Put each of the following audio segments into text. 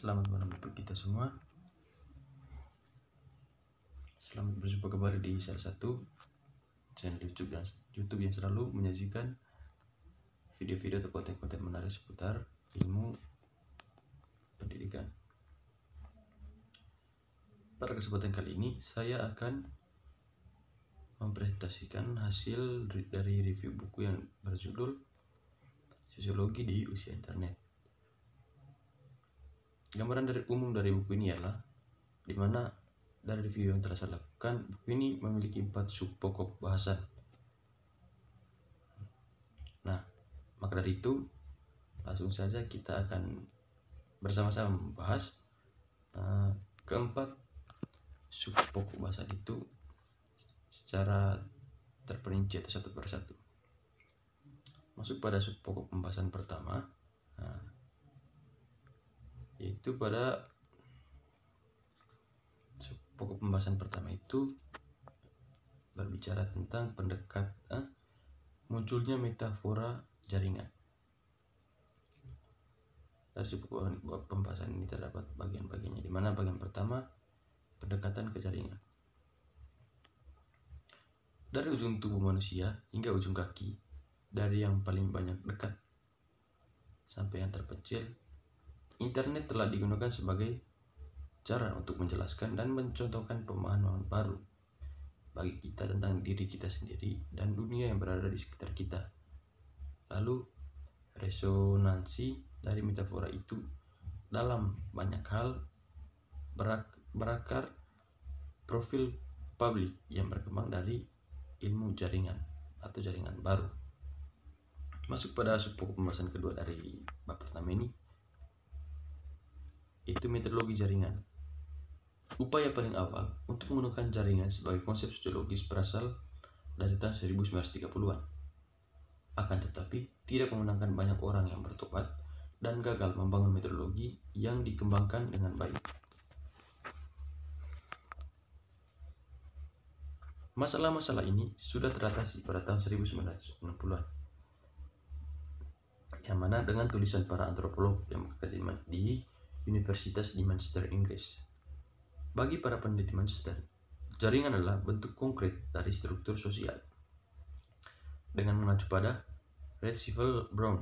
Selamat malam untuk kita semua. Selamat berjumpa kembali di salah satu channel YouTube yang, YouTube yang selalu menyajikan video-video atau konten-konten menarik seputar ilmu pendidikan. Pada kesempatan kali ini, saya akan mempresentasikan hasil dari review buku yang berjudul Sosiologi di Usia Internet gambaran dari umum dari buku ini ialah dimana dari review yang telah saya lakukan buku ini memiliki empat sub pokok bahasan nah maka dari itu langsung saja kita akan bersama-sama membahas uh, keempat sub pokok bahasan itu secara terperinci atau satu persatu masuk pada sub pokok pembahasan pertama yaitu pada pokok pembahasan pertama itu berbicara tentang pendekat eh, munculnya metafora jaringan dari sebuah pembahasan ini terdapat bagian-bagiannya di mana bagian pertama pendekatan ke jaringan dari ujung tubuh manusia hingga ujung kaki dari yang paling banyak dekat sampai yang terpencil Internet telah digunakan sebagai cara untuk menjelaskan dan mencontohkan pemahaman baru bagi kita tentang diri kita sendiri dan dunia yang berada di sekitar kita. Lalu, resonansi dari metafora itu dalam banyak hal berak berakar profil publik yang berkembang dari ilmu jaringan atau jaringan baru. Masuk pada sub pembahasan kedua dari bab pertama ini, itu metodologi jaringan. Upaya paling awal untuk menggunakan jaringan sebagai konsep sosiologis berasal dari tahun 1930-an. Akan tetapi, tidak memenangkan banyak orang yang bertobat dan gagal membangun metodologi yang dikembangkan dengan baik. Masalah-masalah ini sudah teratasi pada tahun 1960-an, yang mana dengan tulisan para antropolog yang bekerja di Universitas di Manchester, Inggris. Bagi para peneliti Manchester, jaringan adalah bentuk konkret dari struktur sosial. Dengan mengacu pada Recival Brown,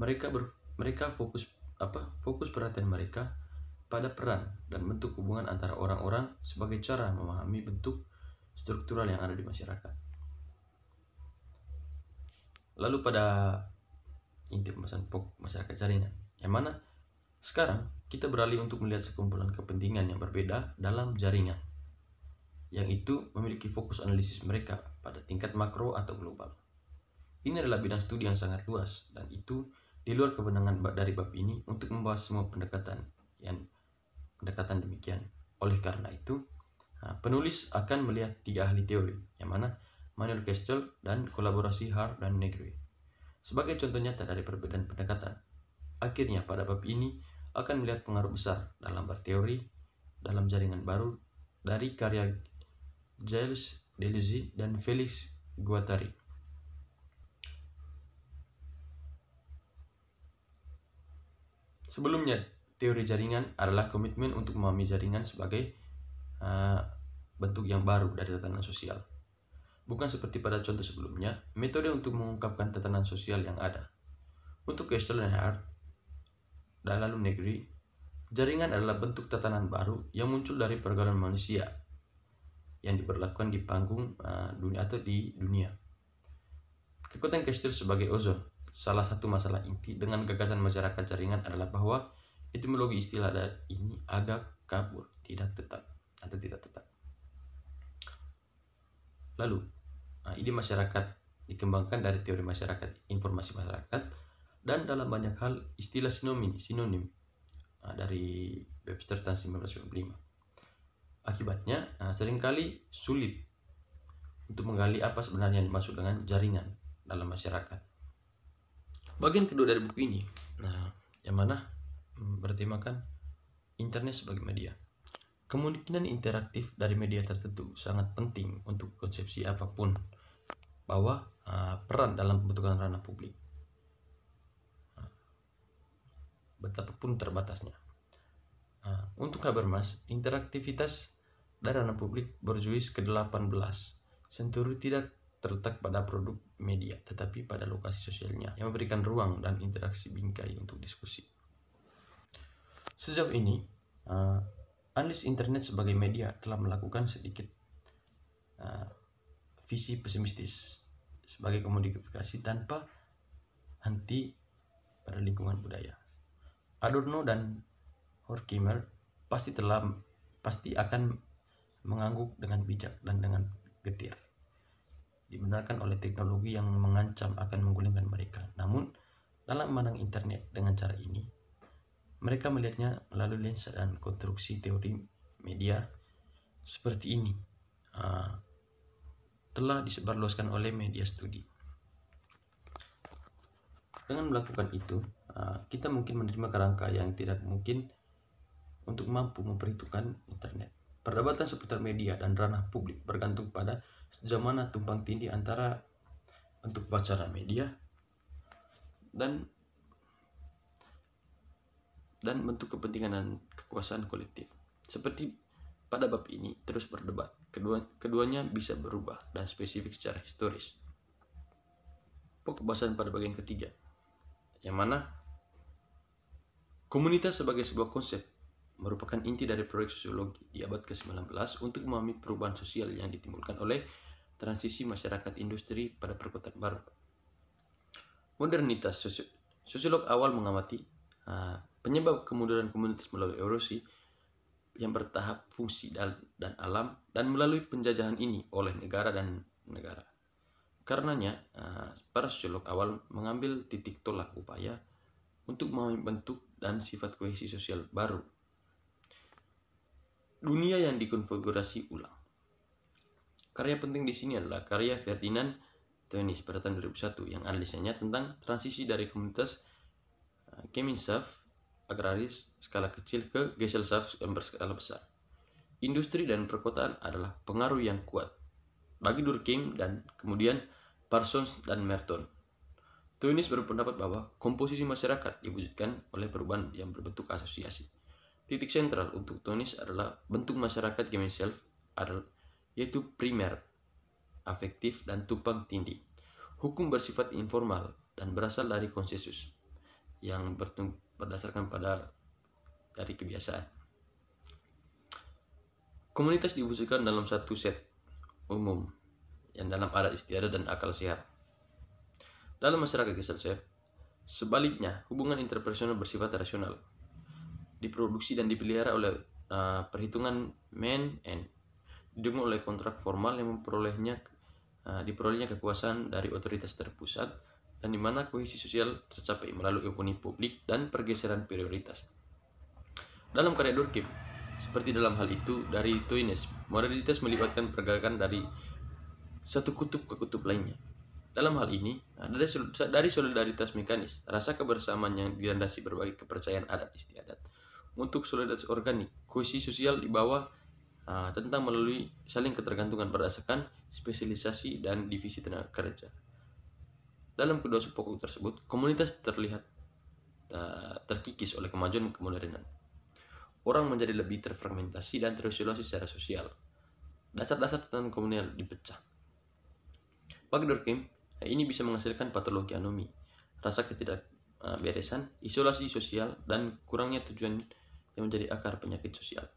mereka ber, mereka fokus apa fokus perhatian mereka pada peran dan bentuk hubungan antara orang-orang sebagai cara memahami bentuk struktural yang ada di masyarakat. Lalu pada inti pembahasan pokok masyarakat jaringan, yang mana sekarang, kita beralih untuk melihat sekumpulan kepentingan yang berbeda dalam jaringan, yang itu memiliki fokus analisis mereka pada tingkat makro atau global. Ini adalah bidang studi yang sangat luas, dan itu di luar kewenangan dari bab ini untuk membahas semua pendekatan yang pendekatan demikian. Oleh karena itu, penulis akan melihat tiga ahli teori, yang mana Manuel Kestel dan kolaborasi Har dan Negri. Sebagai contoh nyata dari perbedaan pendekatan, akhirnya pada bab ini akan melihat pengaruh besar dalam berteori dalam jaringan baru dari karya Giles Deleuze dan Felix Guattari. Sebelumnya, teori jaringan adalah komitmen untuk memahami jaringan sebagai uh, bentuk yang baru dari tatanan sosial. Bukan seperti pada contoh sebelumnya, metode untuk mengungkapkan tatanan sosial yang ada. Untuk Kessler dan Hart, lalu negeri, jaringan adalah bentuk tatanan baru yang muncul dari pergaulan manusia yang diberlakukan di panggung uh, dunia atau di dunia. Kekuatan kestir sebagai ozon, salah satu masalah inti dengan gagasan masyarakat jaringan adalah bahwa etimologi istilah ini agak kabur, tidak tetap atau tidak tetap. Lalu, eh, ide masyarakat dikembangkan dari teori masyarakat, informasi masyarakat, dan dalam banyak hal istilah sinonim. sinonim ah, dari Webster tahun 1995. Akibatnya ah, seringkali sulit untuk menggali apa sebenarnya yang dimaksud dengan jaringan dalam masyarakat. Bagian kedua dari buku ini, nah, yang mana hmm, bertemakan internet sebagai media. Kemungkinan interaktif dari media tertentu sangat penting untuk konsepsi apapun bahwa uh, peran dalam pembentukan ranah publik. betapapun terbatasnya. Nah, untuk kabar Mas, interaktivitas anak publik berjuis ke-18 senturi tidak terletak pada produk media, tetapi pada lokasi sosialnya yang memberikan ruang dan interaksi bingkai untuk diskusi. Sejauh ini, uh, analis internet sebagai media telah melakukan sedikit uh, visi pesimistis sebagai komodifikasi tanpa henti pada lingkungan budaya. Adorno dan Horkheimer pasti telah pasti akan mengangguk dengan bijak dan dengan getir. Dibenarkan oleh teknologi yang mengancam akan menggulingkan mereka. Namun, dalam memandang internet dengan cara ini, mereka melihatnya melalui lensa dan konstruksi teori media seperti ini uh, telah disebarluaskan oleh media studi. Dengan melakukan itu, Ah, kita mungkin menerima kerangka yang tidak mungkin untuk mampu memperhitungkan internet. Perdebatan seputar media dan ranah publik bergantung pada sejauh mana tumpang tindih antara untuk wacana media dan dan bentuk kepentingan dan kekuasaan kolektif. Seperti pada bab ini terus berdebat, kedua, keduanya bisa berubah dan spesifik secara historis. Pokok pembahasan pada bagian ketiga, yang mana Komunitas sebagai sebuah konsep merupakan inti dari proyek sosiologi di abad ke-19 untuk memahami perubahan sosial yang ditimbulkan oleh transisi masyarakat industri pada perkotaan baru. Modernitas sosio sosiolog awal mengamati uh, penyebab kemunduran komunitas melalui erosi yang bertahap fungsi dan, dan alam dan melalui penjajahan ini oleh negara dan negara. Karenanya, uh, para sosiolog awal mengambil titik tolak upaya untuk membentuk dan sifat kohesi sosial baru. Dunia yang dikonfigurasi ulang. Karya penting di sini adalah karya Ferdinand Tönnies pada tahun 2001 yang analisanya tentang transisi dari komunitas eh, Keminsaf agraris skala kecil ke Gesellschaft yang berskala besar. Industri dan perkotaan adalah pengaruh yang kuat bagi Durkheim dan kemudian Parsons dan Merton Tunis berpendapat bahwa komposisi masyarakat diwujudkan oleh perubahan yang berbentuk asosiasi. Titik sentral untuk Tunis adalah bentuk masyarakat game self adalah yaitu primer, afektif, dan tumpang tindih. Hukum bersifat informal dan berasal dari konsensus yang berdasarkan pada dari kebiasaan. Komunitas diwujudkan dalam satu set umum yang dalam adat istiadat dan akal sehat dalam masyarakat Gesellschaft. sebaliknya hubungan interpersonal bersifat rasional, diproduksi dan dipelihara oleh uh, perhitungan man and didukung oleh kontrak formal yang memperolehnya uh, diperolehnya kekuasaan dari otoritas terpusat dan di mana kohesi sosial tercapai melalui opini publik dan pergeseran prioritas. Dalam karya Durkheim, seperti dalam hal itu dari Toines, moralitas melibatkan pergerakan dari satu kutub ke kutub lainnya. Dalam hal ini, dari solidaritas mekanis, rasa kebersamaan yang dilandasi berbagai kepercayaan adat istiadat. Untuk solidaritas organik, kohesi sosial di bawah tentang melalui saling ketergantungan berdasarkan spesialisasi dan divisi tenaga kerja. Dalam kedua pokok tersebut, komunitas terlihat terkikis oleh kemajuan kemodernan. Orang menjadi lebih terfragmentasi dan terisolasi secara sosial. Dasar-dasar tentang komunal dipecah. Pak Durkheim ini bisa menghasilkan patologi anomi, rasa ketidakberesan, isolasi sosial, dan kurangnya tujuan yang menjadi akar penyakit sosial.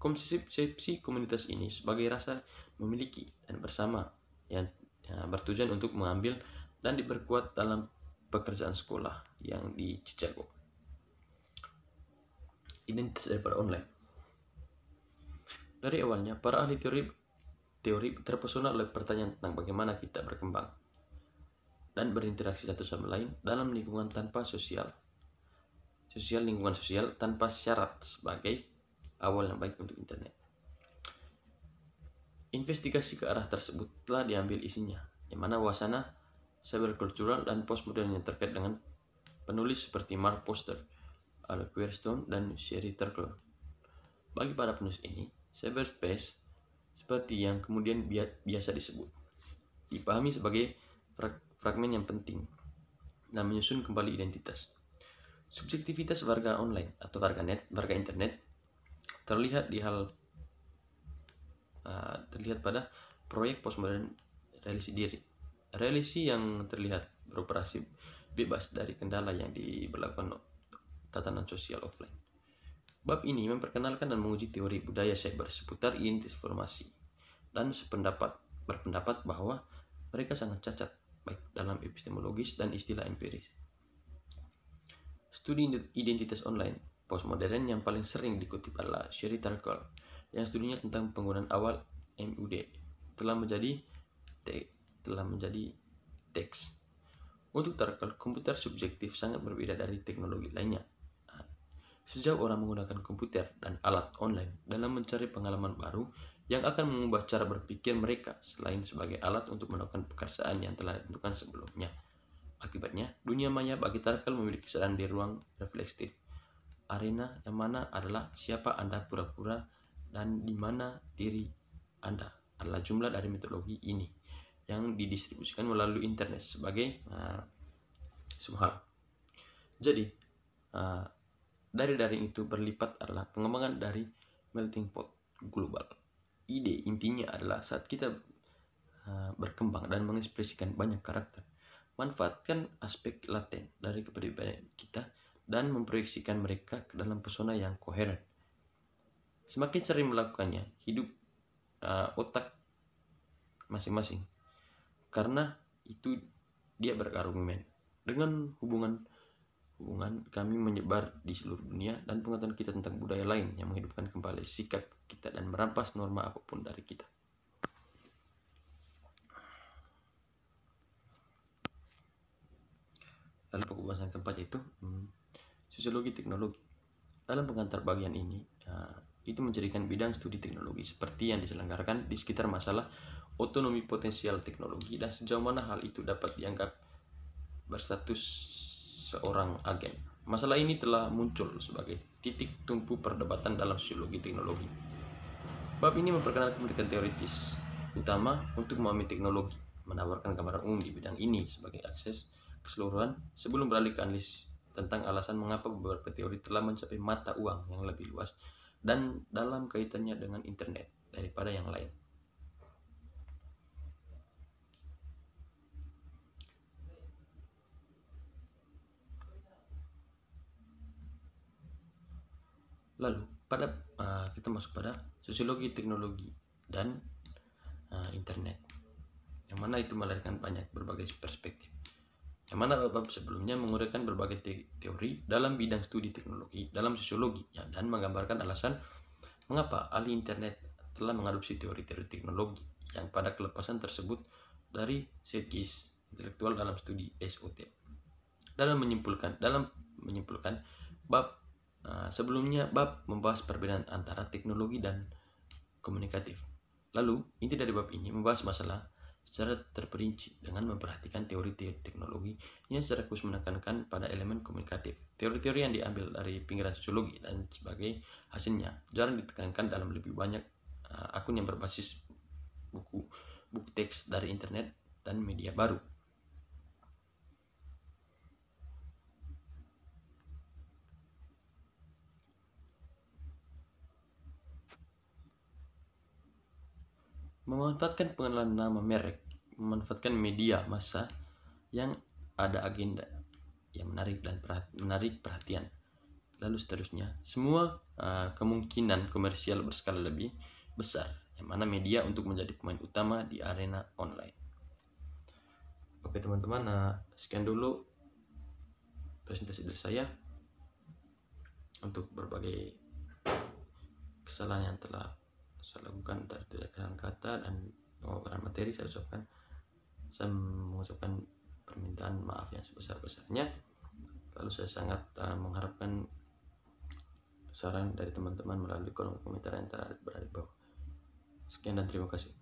Konsepsi komunitas ini sebagai rasa memiliki dan bersama yang ya, bertujuan untuk mengambil dan diperkuat dalam pekerjaan sekolah yang di Chicago. Identitas daripada online. Dari awalnya, para ahli teori teori terpesona oleh pertanyaan tentang bagaimana kita berkembang dan berinteraksi satu sama lain dalam lingkungan tanpa sosial. Sosial lingkungan sosial tanpa syarat sebagai awal yang baik untuk internet. Investigasi ke arah tersebut telah diambil isinya, di mana cyber cultural dan postmodern yang terkait dengan penulis seperti Mark Poster, Al Querstone, dan Sherry Turkle. Bagi para penulis ini, cyberspace seperti yang kemudian biasa disebut, dipahami sebagai fragmen yang penting dan menyusun kembali identitas. Subjektivitas warga online atau warga net, warga internet terlihat di hal uh, terlihat pada proyek postmodern realisi diri. Realisi yang terlihat beroperasi bebas dari kendala yang diberlakukan tatanan sosial offline. Bab ini memperkenalkan dan menguji teori budaya cyber seputar identitas informasi dan sependapat berpendapat bahwa mereka sangat cacat baik dalam epistemologis dan istilah empiris. Studi identitas online postmodern yang paling sering dikutip adalah Sherry Tarkle yang studinya tentang penggunaan awal MUD telah menjadi te, telah menjadi teks. Untuk Tarkle, komputer subjektif sangat berbeda dari teknologi lainnya. Sejauh orang menggunakan komputer dan alat online dalam mencari pengalaman baru yang akan mengubah cara berpikir mereka selain sebagai alat untuk melakukan pekerjaan yang telah ditentukan sebelumnya. Akibatnya, dunia maya bagi Tarkel memiliki kesadaran di ruang reflektif. Arena yang mana adalah siapa Anda pura-pura dan di mana diri Anda adalah jumlah dari mitologi ini yang didistribusikan melalui internet sebagai uh, semua hal. Jadi, uh, eh, dari daring itu berlipat adalah pengembangan dari melting pot global ide intinya adalah saat kita eh, berkembang dan mengekspresikan banyak karakter, manfaatkan aspek laten dari kepribadian kita dan memproyeksikan mereka ke dalam persona yang koheren. Semakin sering melakukannya, hidup uh, otak masing-masing. Karena itu dia berargumen dengan hubungan hubungan kami menyebar di seluruh dunia dan pengetahuan kita tentang budaya lain yang menghidupkan kembali sikap kita dan merampas norma apapun dari kita. Lalu pembahasan keempat itu hmm, sosiologi teknologi. Dalam pengantar bagian ini, ya, itu menjadikan bidang studi teknologi seperti yang diselenggarakan di sekitar masalah otonomi potensial teknologi dan sejauh mana hal itu dapat dianggap berstatus seorang agen. Masalah ini telah muncul sebagai titik tumpu perdebatan dalam sosiologi teknologi. Bab ini memperkenalkan pendidikan teoritis utama untuk memahami teknologi, menawarkan gambaran umum di bidang ini sebagai akses keseluruhan sebelum beralih ke analisis tentang alasan mengapa beberapa teori telah mencapai mata uang yang lebih luas dan dalam kaitannya dengan internet daripada yang lain. Lalu pada uh, kita masuk pada sosiologi teknologi dan uh, internet. Yang mana itu melahirkan banyak berbagai perspektif. Yang mana bab sebelumnya menguraikan berbagai te teori dalam bidang studi teknologi dalam sosiologi ya, dan menggambarkan alasan mengapa ahli internet telah mengadopsi teori-teori teknologi yang pada kelepasan tersebut dari psikis intelektual dalam studi SOT. Dalam menyimpulkan dalam menyimpulkan bab Ah, sebelumnya bab membahas perbedaan antara teknologi dan komunikatif. Lalu, inti dari bab ini membahas masalah secara terperinci dengan memperhatikan teori-teori teknologi yang secara khusus menekankan pada elemen komunikatif. Teori-teori yang diambil dari pinggiran sosiologi dan sebagai hasilnya jarang ditekankan dalam lebih banyak uh, akun yang berbasis buku, buku teks dari internet dan media baru. memanfaatkan pengenalan nama merek, memanfaatkan media massa yang ada agenda yang menarik dan perhati menarik perhatian. Lalu seterusnya, semua uh, kemungkinan komersial berskala lebih besar, yang mana media untuk menjadi pemain utama di arena online. Oke teman-teman, nah, sekian dulu presentasi dari saya untuk berbagai kesalahan yang telah saya lakukan tidak kata dan pengukuran materi saya ucapkan saya mengucapkan permintaan maaf yang sebesar-besarnya lalu saya sangat uh, mengharapkan saran dari teman-teman melalui kolom komentar yang berada di bawah sekian dan terima kasih